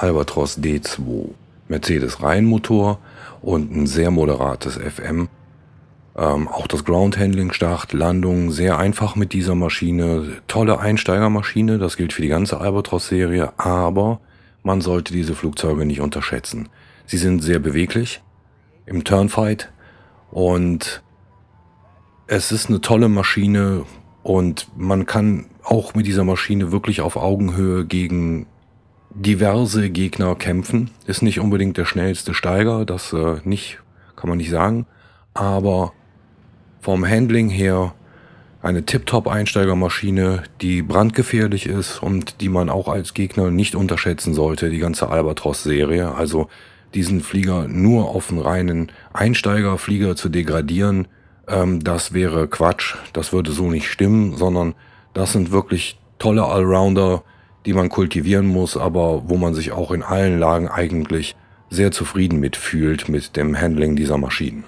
Albatros D2, Mercedes Reihenmotor und ein sehr moderates FM. Ähm, auch das Ground Handling, Start, Landung, sehr einfach mit dieser Maschine. Tolle Einsteigermaschine, das gilt für die ganze Albatros-Serie, aber man sollte diese Flugzeuge nicht unterschätzen. Sie sind sehr beweglich im Turnfight und es ist eine tolle Maschine und man kann auch mit dieser Maschine wirklich auf Augenhöhe gegen diverse Gegner kämpfen. Ist nicht unbedingt der schnellste Steiger, das äh, nicht, kann man nicht sagen. Aber vom Handling her eine Tip-Top-Einsteigermaschine, die brandgefährlich ist und die man auch als Gegner nicht unterschätzen sollte, die ganze albatross serie Also diesen Flieger nur auf einen reinen Einsteigerflieger zu degradieren, ähm, das wäre Quatsch. Das würde so nicht stimmen, sondern das sind wirklich tolle Allrounder, die man kultivieren muss, aber wo man sich auch in allen Lagen eigentlich sehr zufrieden mitfühlt mit dem Handling dieser Maschinen.